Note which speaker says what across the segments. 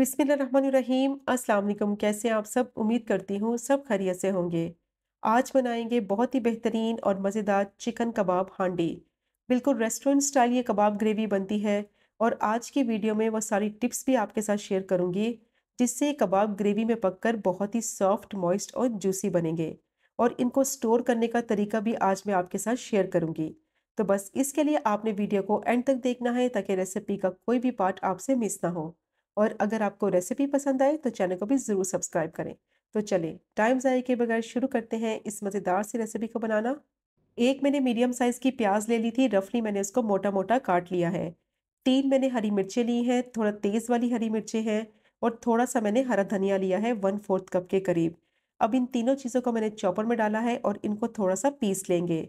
Speaker 1: बिसमीम अस्सलाम कैसे आप सब उम्मीद करती हूँ सब खैरियत से होंगे आज बनाएंगे बहुत ही बेहतरीन और मज़ेदार चिकन कबाब हांडी बिल्कुल रेस्टोरेंट स्टाइल ये कबाब ग्रेवी बनती है और आज की वीडियो में वह सारी टिप्स भी आपके साथ शेयर करूँगी जिससे कबाब ग्रेवी में पक बहुत ही सॉफ्ट मॉइस्ट और जूसी बनेंगे और इनको स्टोर करने का तरीका भी आज मैं आपके साथ शेयर करूँगी तो बस इसके लिए आपने वीडियो को एंड तक देखना है ताकि रेसिपी का कोई भी पार्ट आपसे मिस ना हो और अगर आपको रेसिपी पसंद आए तो चैनल को भी ज़रूर सब्सक्राइब करें तो चलें टाइम ज़ाये के बगैर शुरू करते हैं इस मज़ेदार सी रेसिपी को बनाना एक मैंने मीडियम साइज़ की प्याज ले ली थी रफली मैंने उसको मोटा मोटा काट लिया है तीन मैंने हरी मिर्चें ली हैं थोड़ा तेज़ वाली हरी मिर्चें हैं और थोड़ा सा मैंने हरा धनिया लिया है वन फोर्थ कप के करीब अब इन तीनों चीज़ों को मैंने चॉपर में डाला है और इनको थोड़ा सा पीस लेंगे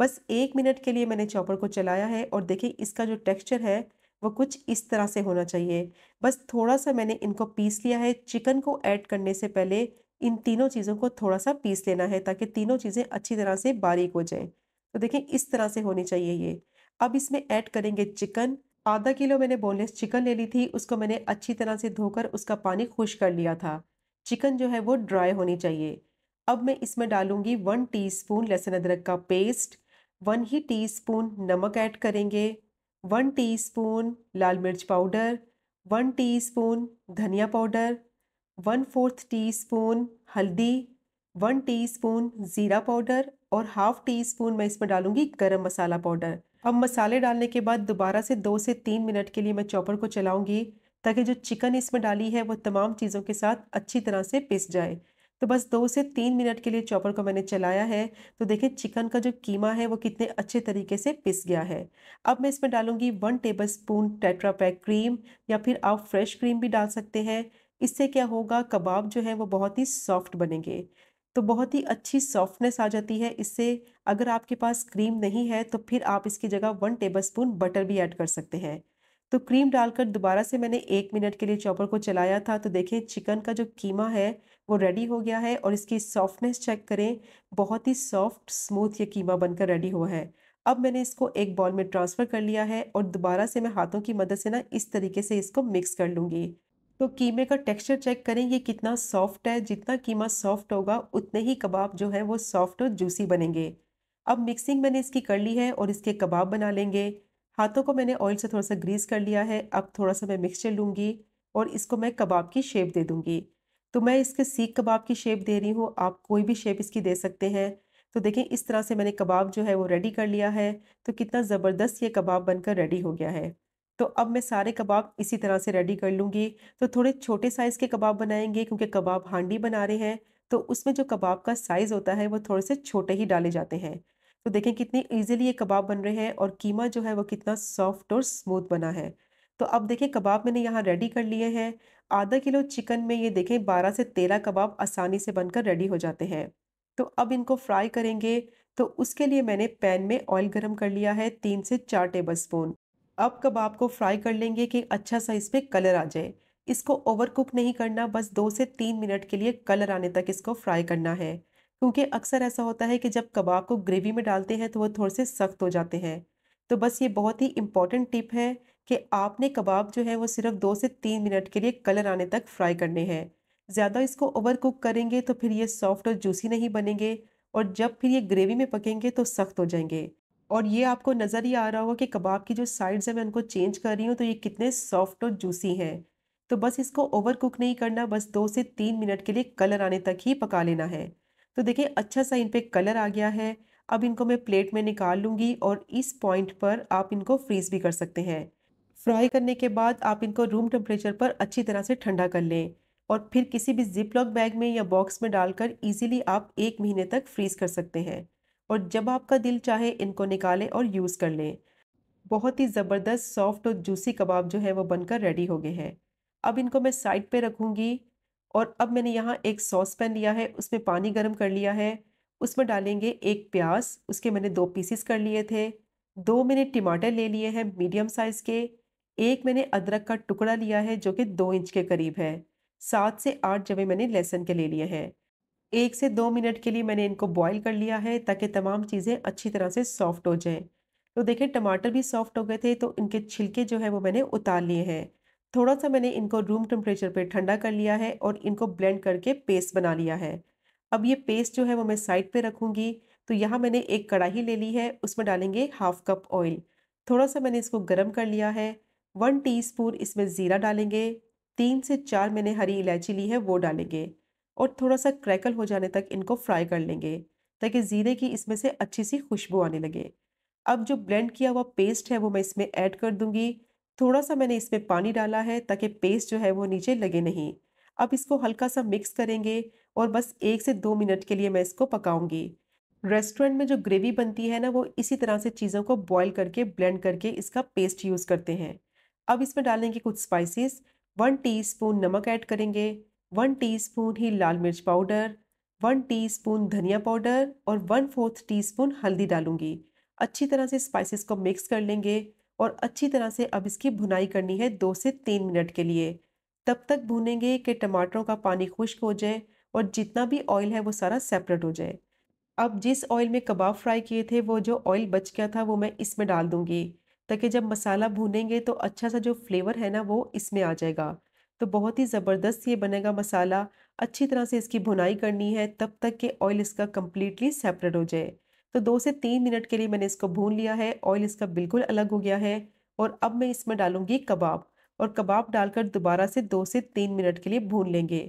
Speaker 1: बस एक मिनट के लिए मैंने चॉपर को चलाया है और देखिए इसका जो टेक्सचर है वो कुछ इस तरह से होना चाहिए बस थोड़ा सा मैंने इनको पीस लिया है चिकन को ऐड करने से पहले इन तीनों चीज़ों को थोड़ा सा पीस लेना है ताकि तीनों चीज़ें अच्छी तरह से बारीक हो जाएं तो देखें इस तरह से होनी चाहिए ये अब इसमें ऐड करेंगे चिकन आधा किलो मैंने बोनलेस चिकन ले ली थी उसको मैंने अच्छी तरह से धोकर उसका पानी खुश कर लिया था चिकन जो है वो ड्राई होनी चाहिए अब मैं इसमें डालूंगी वन टीस्पून लहसुन अदरक का पेस्ट वन ही टीस्पून नमक ऐड करेंगे वन टीस्पून लाल मिर्च पाउडर वन टीस्पून धनिया पाउडर वन फोर्थ टीस्पून हल्दी वन टीस्पून ज़ीरा पाउडर और हाफ टी स्पून मैं इसमें डालूंगी गरम मसाला पाउडर अब मसाले डालने के बाद दोबारा से दो से तीन मिनट के लिए मैं चॉपर को चलाऊंगी ताकि जो चिकन इसमें डाली है वो तमाम चीज़ों के साथ अच्छी तरह से पिस जाए तो बस दो से तीन मिनट के लिए चॉपर को मैंने चलाया है तो देखें चिकन का जो कीमा है वो कितने अच्छे तरीके से पिस गया है अब मैं इसमें डालूंगी one tablespoon tetra pack cream या फिर आप फ्रेश क्रीम भी डाल सकते हैं इससे क्या होगा कबाब जो है वो बहुत ही सॉफ्ट बनेंगे तो बहुत ही अच्छी सॉफ्टनेस आ जाती है इससे अगर आपके पास क्रीम नहीं है तो फिर आप इसकी जगह वन टेबल स्पून बटर भी ऐड कर सकते हैं तो क्रीम डालकर दोबारा से मैंने एक मिनट के लिए चॉपर को चलाया था तो देखें चिकन का जो कीमा है वो रेडी हो गया है और इसकी सॉफ्टनेस चेक करें बहुत ही सॉफ्ट स्मूथ ये कीमा बनकर रेडी हुआ है अब मैंने इसको एक बॉल में ट्रांसफ़र कर लिया है और दोबारा से मैं हाथों की मदद से ना इस तरीके से इसको मिक्स कर लूँगी तो कीमे का टेक्सचर चेक करें ये कितना सॉफ्ट है जितना कीमा सॉफ्ट होगा उतने ही कबाब जो है वो सॉफ्ट और जूसी बनेंगे अब मिक्सिंग मैंने इसकी कर ली है और इसके कबाब बना लेंगे हाथों को मैंने ऑयल से थोड़ा सा ग्रीस कर लिया है अब थोड़ा सा मैं मिक्सचर लूँगी और इसको मैं कबाब की शेप दे दूँगी तो मैं इसके सीख कबाब की शेप दे रही हूँ आप कोई भी शेप इसकी दे सकते हैं तो देखें इस तरह से मैंने कबाब जो है वो रेडी कर लिया है तो कितना ज़बरदस्त ये कबाब बनकर रेडी हो गया है तो अब मैं सारे कबाब इसी तरह से रेडी कर लूँगी तो थोड़े छोटे साइज़ के कबाब बनाएंगे क्योंकि कबाब हांडी बना रहे हैं तो उसमें जो कबाब का साइज़ होता है वो थोड़े से छोटे ही डाले जाते हैं तो देखें कितनी ईजिली ये कबाब बन रहे हैं और कीमा जो है वो कितना सॉफ्ट और स्मूथ बना है तो अब देखें कबाब मैंने यहाँ रेडी कर लिए हैं आधा किलो चिकन में ये देखें बारह से तेरह कबाब आसानी से बनकर रेडी हो जाते हैं तो अब इनको फ्राई करेंगे तो उसके लिए मैंने पैन में ऑयल गरम कर लिया है तीन से चार टेबल स्पून अब कबाब को फ्राई कर लेंगे कि अच्छा सा इस पर कलर आ जाए इसको ओवर कुक नहीं करना बस दो से तीन मिनट के लिए कलर आने तक इसको फ्राई करना है क्योंकि अक्सर ऐसा होता है कि जब कबाब को ग्रेवी में डालते हैं तो वो थोड़े से सख्त हो जाते हैं तो बस ये बहुत ही इम्पॉर्टेंट टिप है कि आपने कबाब जो है वो सिर्फ दो से तीन मिनट के लिए कलर आने तक फ्राई करने हैं ज़्यादा इसको ओवर कुक करेंगे तो फिर ये सॉफ्ट और जूसी नहीं बनेंगे और जब फिर ये ग्रेवी में पकेंगे तो सख्त हो जाएंगे और ये आपको नज़र ही आ रहा होगा कि कबाब की जो साइड्स हैं मैं उनको चेंज कर रही हूँ तो ये कितने सॉफ्ट और जूसी हैं तो बस इसको ओवर कुक नहीं करना बस दो से तीन मिनट के लिए कलर आने तक ही पका लेना है तो देखिए अच्छा सा इन पर कलर आ गया है अब इनको मैं प्लेट में निकाल लूँगी और इस पॉइंट पर आप इनको फ्रीज़ भी कर सकते हैं फ्राई करने के बाद आप इनको रूम टेम्परेचर पर अच्छी तरह से ठंडा कर लें और फिर किसी भी जिप लॉक बैग में या बॉक्स में डालकर इजीली आप एक महीने तक फ्रीज़ कर सकते हैं और जब आपका दिल चाहे इनको निकालें और यूज़ कर लें बहुत ही ज़बरदस्त सॉफ्ट और जूसी कबाब जो है वो बनकर रेडी हो गए हैं अब इनको मैं साइड पे रखूँगी और अब मैंने यहाँ एक सॉस पैन लिया है उसमें पानी गर्म कर लिया है उसमें डालेंगे एक प्याज उसके मैंने दो पीसीस कर लिए थे दो मैंने टमाटर ले लिए हैं मीडियम साइज़ के एक मैंने अदरक का टुकड़ा लिया है जो कि दो इंच के करीब है सात से आठ जवे मैंने लहसुन के ले लिए हैं एक से दो मिनट के लिए मैंने इनको बॉईल कर लिया है ताकि तमाम चीज़ें अच्छी तरह से सॉफ्ट हो जाएं तो देखें टमाटर भी सॉफ्ट हो गए थे तो इनके छिलके जो है वो मैंने उतार लिए हैं थोड़ा सा मैंने इनको रूम टेम्परेचर पर ठंडा कर लिया है और इनको ब्लेंड करके पेस्ट बना लिया है अब ये पेस्ट जो है वो मैं साइड पर रखूँगी तो यहाँ मैंने एक कढ़ाई ले ली है उसमें डालेंगे हाफ कप ऑयल थोड़ा सा मैंने इसको गर्म कर लिया है वन टीस्पून इसमें ज़ीरा डालेंगे तीन से चार मैंने हरी इलायची ली है वो डालेंगे और थोड़ा सा क्रैकल हो जाने तक इनको फ्राई कर लेंगे ताकि ज़ीरे की इसमें से अच्छी सी खुशबू आने लगे अब जो ब्लेंड किया हुआ पेस्ट है वो मैं इसमें ऐड कर दूंगी थोड़ा सा मैंने इसमें पानी डाला है ताकि पेस्ट जो है वो नीचे लगे नहीं अब इसको हल्का सा मिक्स करेंगे और बस एक से दो मिनट के लिए मैं इसको पकाऊंगी रेस्टोरेंट में जो ग्रेवी बनती है ना वो इसी तरह से चीज़ों को बॉईल करके ब्लेंड करके इसका पेस्ट यूज़ करते हैं अब इसमें डालेंगे कुछ स्पाइसेस वन टीस्पून नमक ऐड करेंगे वन टीस्पून ही लाल मिर्च पाउडर वन टीस्पून धनिया पाउडर और वन फोर्थ टीस्पून हल्दी डालूंगी अच्छी तरह से स्पाइसेस को मिक्स कर लेंगे और अच्छी तरह से अब इसकी भुनाई करनी है दो से तीन मिनट के लिए तब तक भूनेंगे कि टमाटरों का पानी खुश्क हो जाए और जितना भी ऑयल है वो सारा सेपरेट हो जाए अब जिस ऑयल में कबाब फ्राई किए थे वो जो ऑयल बच गया था वो मैं इसमें डाल दूंगी ताकि जब मसाला भूनेंगे तो अच्छा सा जो फ्लेवर है ना वो इसमें आ जाएगा तो बहुत ही ज़बरदस्त ये बनेगा मसाला अच्छी तरह से इसकी भुनाई करनी है तब तक कि ऑयल इसका कम्प्लीटली सेपरेट हो जाए तो दो से तीन मिनट के लिए मैंने इसको भून लिया है ऑयल इसका बिल्कुल अलग हो गया है और अब मैं इसमें डालूंगी कबाब और कबाब डालकर दोबारा से दो से तीन मिनट के लिए भून लेंगे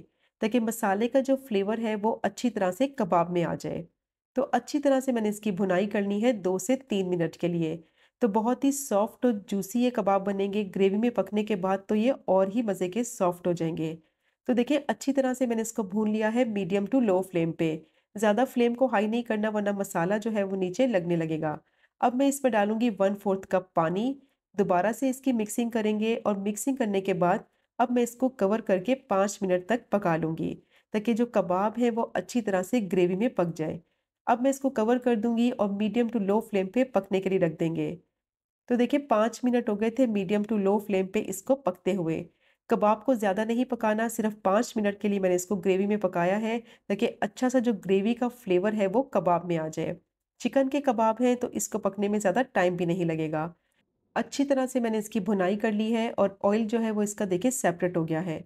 Speaker 1: ताकि मसाले का जो फ्लेवर है वो अच्छी तरह से कबाब में आ जाए तो अच्छी तरह से मैंने इसकी भुनाई करनी है दो से तीन मिनट के लिए तो बहुत ही सॉफ्ट और जूसी ये कबाब बनेंगे ग्रेवी में पकने के बाद तो ये और ही मज़े के सॉफ्ट हो जाएंगे तो देखिए अच्छी तरह से मैंने इसको भून लिया है मीडियम टू लो फ्लेम पे ज़्यादा फ्लेम को हाई नहीं करना वरना मसाला जो है वो नीचे लगने लगेगा अब मैं इसमें डालूंगी वन फोर्थ कप पानी दोबारा से इसकी मिक्सिंग करेंगे और मिक्सिंग करने के बाद अब मैं इसको कवर करके पाँच मिनट तक पका लूँगी ताकि जो कबाब है वो अच्छी तरह से ग्रेवी में पक जाए अब मैं इसको कवर कर दूंगी और मीडियम टू लो फ्लेम पे पकने के लिए रख देंगे तो देखिए पाँच मिनट हो गए थे मीडियम टू लो फ्लेम पे इसको पकते हुए कबाब को ज़्यादा नहीं पकाना सिर्फ पाँच मिनट के लिए मैंने इसको ग्रेवी में पकाया है ताकि अच्छा सा जो ग्रेवी का फ्लेवर है वो कबाब में आ जाए चिकन के कबाब हैं तो इसको पकने में ज़्यादा टाइम भी नहीं लगेगा अच्छी तरह से मैंने इसकी भुनाई कर ली है और ऑयल जो है वो इसका देखिए सेपरेट हो गया है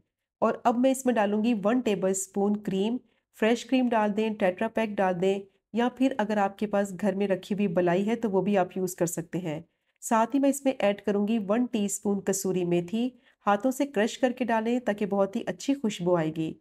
Speaker 1: और अब मैं इसमें डालूंगी one tablespoon cream fresh cream डाल दें टेट्रा पैक डाल दें या फिर अगर आपके पास घर में रखी हुई बलाई है तो वो भी आप यूज़ कर सकते हैं साथ ही मैं इसमें ऐड करूँगी वन टीस्पून कसूरी मेथी हाथों से क्रश करके डालें ताकि बहुत ही अच्छी खुशबू आएगी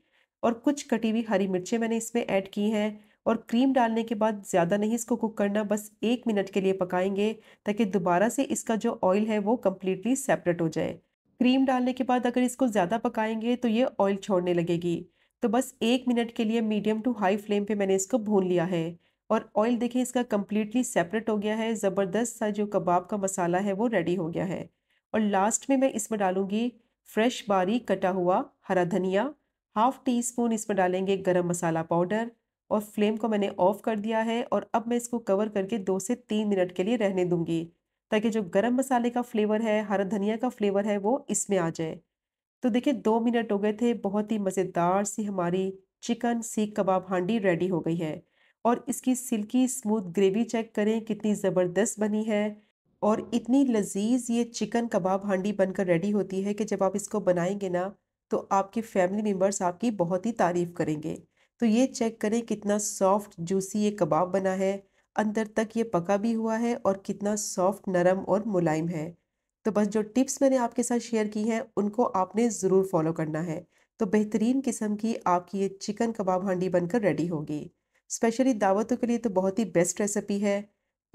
Speaker 1: और कुछ कटी हुई हरी मिर्चें मैंने इसमें ऐड की हैं और क्रीम डालने के बाद ज़्यादा नहीं इसको कुक करना बस एक मिनट के लिए पकाएंगे ताकि दोबारा से इसका जो ऑयल है वो कम्प्लीटली सेपरेट हो जाए क्रीम डालने के बाद अगर इसको ज़्यादा पकाएंगे तो ये ऑयल छोड़ने लगेगी तो बस एक मिनट के लिए मीडियम टू हाई फ्लेम पे मैंने इसको भून लिया है और ऑयल देखिए इसका कम्प्लीटली सेपरेट हो गया है ज़बरदस्त सा जो कबाब का मसाला है वो रेडी हो गया है और लास्ट में मैं इसमें डालूँगी फ्रेश बारीक कटा हुआ हरा धनिया हाफ़ टी स्पून इसमें डालेंगे गरम मसाला पाउडर और फ्लेम को मैंने ऑफ़ कर दिया है और अब मैं इसको कवर करके दो से तीन मिनट के लिए रहने दूँगी ताकि जो गरम मसाले का फ्लेवर है हरा धनिया का फ्लेवर है वो इसमें आ जाए तो देखिए दो मिनट हो गए थे बहुत ही मज़ेदार सी हमारी चिकन सीख कबाब हांडी रेडी हो गई है और इसकी सिल्की स्मूथ ग्रेवी चेक करें कितनी ज़बरदस्त बनी है और इतनी लजीज ये चिकन कबाब हांडी बनकर रेडी होती है कि जब आप इसको बनाएंगे ना तो आपके फैमिली मेम्बर्स आपकी बहुत ही तारीफ़ करेंगे तो ये चेक करें कितना सॉफ्ट जूसी ये कबाब बना है अंदर तक ये पका भी हुआ है और कितना सॉफ्ट नरम और मुलायम है तो बस जो टिप्स मैंने आपके साथ शेयर की हैं उनको आपने ज़रूर फॉलो करना है तो बेहतरीन किस्म की आपकी ये चिकन कबाब हांडी बनकर रेडी होगी स्पेशली दावतों के लिए तो बहुत ही बेस्ट रेसिपी है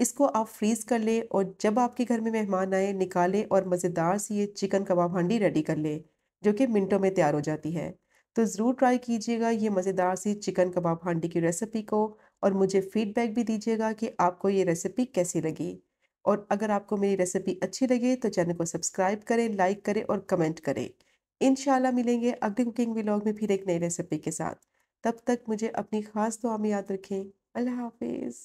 Speaker 1: इसको आप फ्रीज़ कर लें और जब आपके घर में मेहमान आए निकालें और मज़ेदार सी ये चिकन कबाब हांडी रेडी कर लें जो कि मिनटों में तैयार हो जाती है तो ज़रूर ट्राई कीजिएगा ये मज़ेदार सी चिकन कबाब हांडी की रेसिपी को और मुझे फीडबैक भी दीजिएगा कि आपको ये रेसिपी कैसी लगी और अगर आपको मेरी रेसिपी अच्छी लगे तो चैनल को सब्सक्राइब करें लाइक करें और कमेंट करें इन मिलेंगे अगले कुकिंग व्लॉग में फिर एक नई रेसिपी के साथ तब तक मुझे अपनी ख़ास दुआ में याद रखें अल्लाह हाफिज़